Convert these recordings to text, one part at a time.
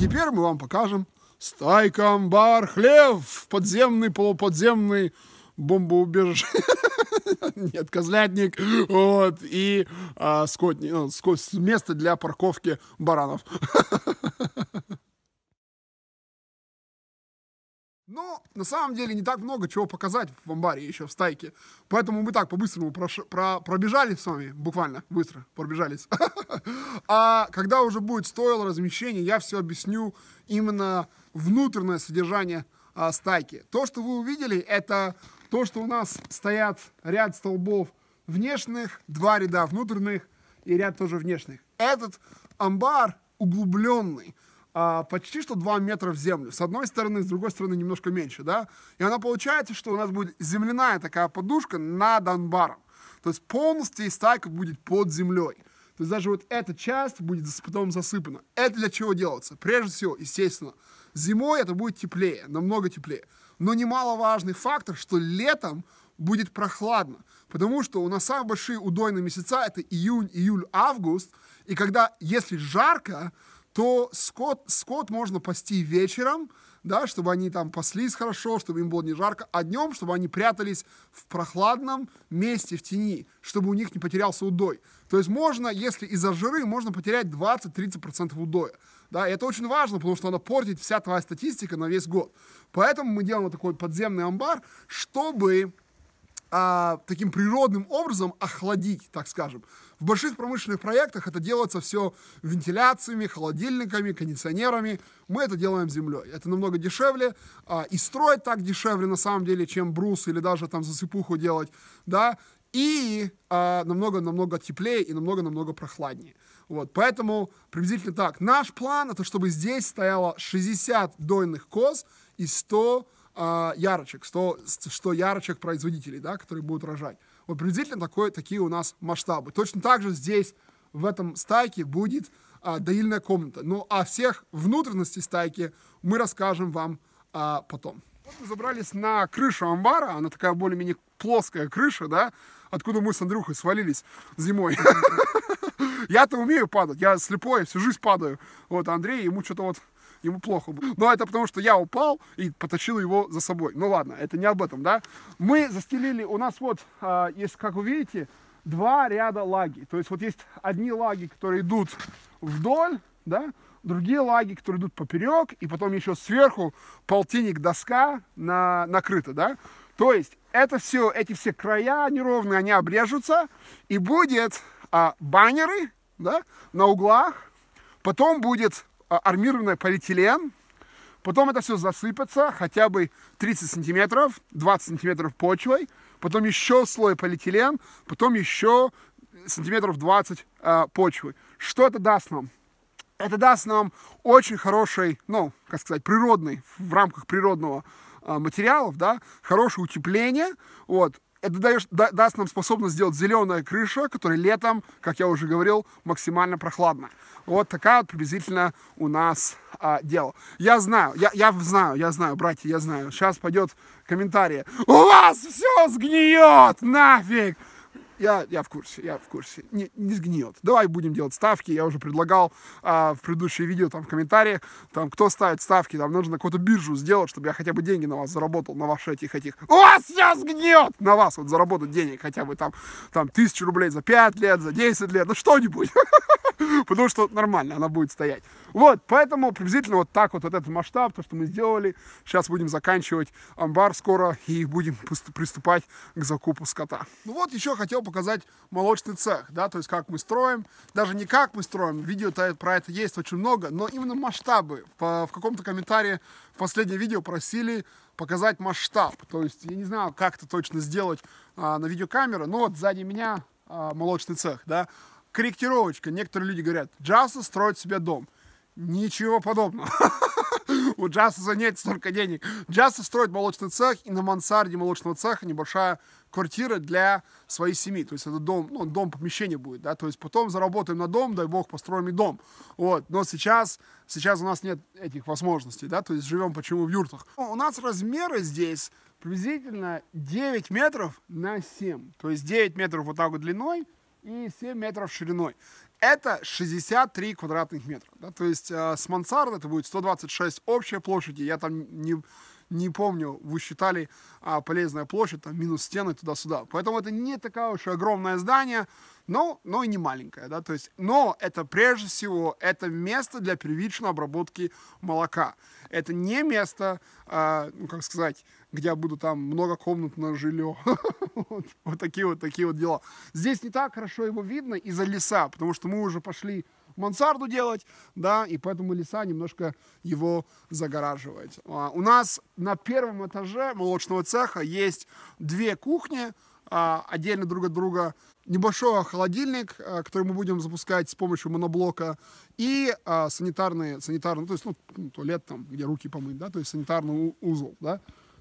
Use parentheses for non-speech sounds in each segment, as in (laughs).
Теперь мы вам покажем бар, хлев, подземный, полуподземный бомбоубежище. (laughs) Нет, козлятник. Вот. И а, скотни, ну, скот, место для парковки баранов. (laughs) Но на самом деле не так много чего показать в амбаре еще, в стайке. Поэтому мы так по-быстрому про про... пробежали с вами, буквально быстро пробежались. (laughs) А когда уже будет стоило размещение, я все объясню именно внутреннее содержание а, стайки. То, что вы увидели, это то, что у нас стоят ряд столбов внешних, два ряда внутренних и ряд тоже внешних. Этот амбар углубленный а, почти что 2 метра в землю. С одной стороны, с другой стороны немножко меньше, да? И она получается, что у нас будет земляная такая подушка над Анбаром. То есть полностью стайка будет под землей. То есть даже вот эта часть будет потом засыпана. Это для чего делается? Прежде всего, естественно, зимой это будет теплее, намного теплее. Но немаловажный фактор, что летом будет прохладно, потому что у нас самые большие удойные месяца это июнь, июль, август, и когда, если жарко, то скот, скот можно пасти вечером, да, чтобы они там паслись хорошо, чтобы им было не жарко, а днем, чтобы они прятались в прохладном месте, в тени, чтобы у них не потерялся удой. То есть можно, если из-за жиры, можно потерять 20-30% удоя. Да, и это очень важно, потому что она портит вся твоя статистика на весь год. Поэтому мы делаем вот такой подземный амбар, чтобы а, таким природным образом охладить, так скажем. В больших промышленных проектах это делается все вентиляциями, холодильниками, кондиционерами. Мы это делаем землей. Это намного дешевле. А, и строить так дешевле на самом деле, чем брус или даже там засыпуху делать. Да? И намного-намного теплее и намного-намного прохладнее. Вот, поэтому приблизительно так. Наш план это чтобы здесь стояло 60 дойных коз и 100 а, ярочек, 100, 100 ярочек производителей, да, которые будут рожать. Вот приблизительно такое, такие у нас масштабы. Точно так же здесь, в этом стайке, будет а, доильная комната. Ну, а всех внутренности стайки мы расскажем вам а, потом. Вот мы забрались на крышу амбара, она такая более-менее плоская крыша, да, откуда мы с Андрюхой свалились зимой. (laughs) Я-то умею падать, я слепой, всю жизнь падаю. Вот Андрей, ему что-то вот ему плохо было. Но ну, это потому, что я упал и потащил его за собой. Ну ладно, это не об этом, да? Мы застелили, у нас вот, а, есть, как вы видите, два ряда лаги. То есть вот есть одни лаги, которые идут вдоль, да, другие лаги, которые идут поперек, и потом еще сверху полтинник доска на, накрыта, да. То есть это все, эти все края неровные, они обрежутся, и будет а, баннеры, да, на углах, потом будет а, армированное полиэтилен, потом это все засыпется хотя бы 30 сантиметров, 20 сантиметров почвой, потом еще слой полиэтилен, потом еще сантиметров 20 э, а, почвы. Что это даст нам? Это даст нам очень хороший, ну, как сказать, природный, в рамках природного а, материалов, да, хорошее утепление, вот, это даешь, да, даст нам способность сделать зеленая крыша, которая летом, как я уже говорил, максимально прохладна. Вот такая вот приблизительно у нас а, дело. Я знаю, я, я знаю, я знаю, братья, я знаю. Сейчас пойдет комментарии. У вас все сгниет, нафиг! Я, я в курсе, я в курсе. Не, не сгниет. Давай будем делать ставки. Я уже предлагал а, в предыдущее видео, там, в комментариях, там, кто ставит ставки, там, нужно какую-то биржу сделать, чтобы я хотя бы деньги на вас заработал, на ваши этих, этих. У вас все сгниет! На вас вот заработать денег хотя бы там, там, тысячу рублей за 5 лет, за 10 лет, ну что-нибудь. (laughs) (laughs) потому что нормально, она будет стоять. Вот, поэтому приблизительно вот так вот, вот этот масштаб, то, что мы сделали. Сейчас будем заканчивать амбар скоро и будем приступать к закупу скота. Ну вот еще хотел показать молочный цех, да, то есть как мы строим, даже не как мы строим, видео про это есть очень много, но именно масштабы. По, в каком-то комментарии в последнее видео просили показать масштаб, то есть я не знаю, как это точно сделать а, на видеокамеру, но вот сзади меня а, молочный цех, да, корректировочка. Некоторые люди говорят, Джаса строит себе дом. Ничего подобного. (laughs) У Джасса нет столько денег. Джасса строит молочный цех, и на мансарде молочного цеха небольшая квартира для своей семьи. То есть это дом, ну, дом помещение будет, да. То есть потом заработаем на дом, дай бог, построим и дом. Вот. Но сейчас, сейчас у нас нет этих возможностей, да. То есть живем почему в юртах. Ну, у нас размеры здесь приблизительно 9 метров на 7. То есть 9 метров вот так вот длиной, и 7 метров шириной. Это 63 квадратных метра. Да? То есть э, с мансарды это будет 126 общей площади. Я там не, не помню, вы считали а, полезная площадь, там минус стены туда-сюда. Поэтому это не такое уж и огромное здание, но, но и не маленькое. Да? То есть, но это прежде всего это место для первичной обработки молока. Это не место, э, ну как сказать, где я буду там много комнат на жилье. (laughs) вот, вот такие вот такие вот дела. Здесь не так хорошо его видно из-за леса, потому что мы уже пошли мансарду делать, да, и поэтому леса немножко его загораживает. А, у нас на первом этаже молочного цеха есть две кухни, а, отдельно друг от друга небольшой холодильник, а, который мы будем запускать с помощью моноблока, и а, санитарные, санитарные, то есть ну, туалет там, где руки помыть, да, то есть санитарный узел, да.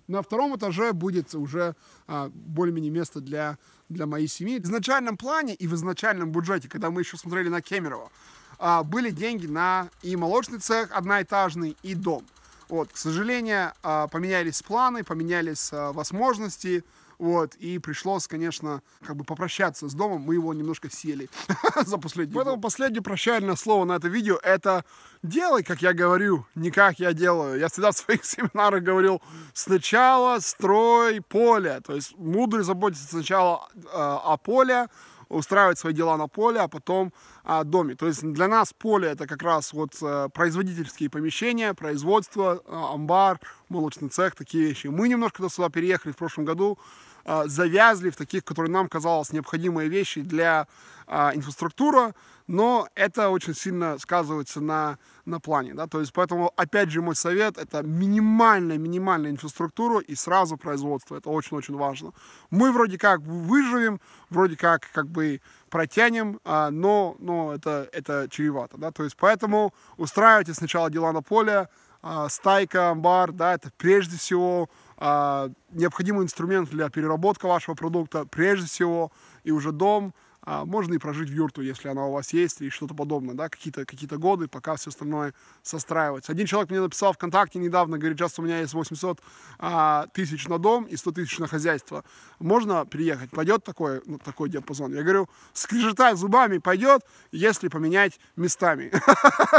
На втором этаже будет уже а, более-менее место для, для моей семьи. В изначальном плане и в изначальном бюджете, когда мы еще смотрели на Кемерово, а, были деньги на и молочный цех одноэтажный, и дом. Вот, к сожалению, а, поменялись планы, поменялись а, возможности, вот, и пришлось, конечно, как бы попрощаться с домом, мы его немножко сели (laughs) за последний Поэтому год. последнее прощальное слово на это видео – это делай, как я говорю, не как я делаю. Я всегда в своих (laughs) семинарах говорил, сначала строй поле, то есть мудрый заботится сначала э, о поле, устраивать свои дела на поле, а потом а, доме. То есть для нас поле это как раз вот э, производительские помещения, производство, э, амбар, молочный цех, такие вещи. Мы немножко до сюда переехали в прошлом году, а, завязли в таких, которые нам казалось необходимые вещи для а, инфраструктуры, но это очень сильно сказывается на, на плане. Да? То есть поэтому, опять же, мой совет – это минимальная-минимальная инфраструктура и сразу производство. Это очень-очень важно. Мы вроде как выживем, вроде как как бы протянем, а, но, но это, это чревато. Да? То есть поэтому устраивайте сначала дела на поле, а, стайка, амбар, да, это прежде всего а, необходимый инструмент для переработки вашего продукта, прежде всего, и уже дом – а можно и прожить в юрту, если она у вас есть, и что-то подобное, да, какие-то какие, -то, годы, пока все остальное состраивается. Один человек мне написал ВКонтакте недавно, говорит, сейчас у меня есть 800 а, тысяч на дом и 100 тысяч на хозяйство. Можно переехать? Пойдет такой, ну, такой диапазон? Я говорю, скрежетая зубами пойдет, если поменять местами.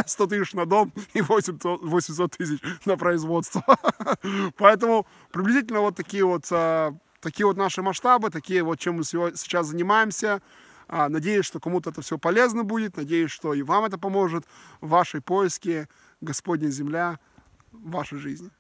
100 (laughs) тысяч на дом и 800 тысяч на производство. (laughs) Поэтому приблизительно вот такие вот, а, такие вот наши масштабы, такие вот, чем мы сейчас занимаемся. А, надеюсь, что кому-то это все полезно будет. Надеюсь, что и вам это поможет в вашей поиске Господня земля в вашей жизни.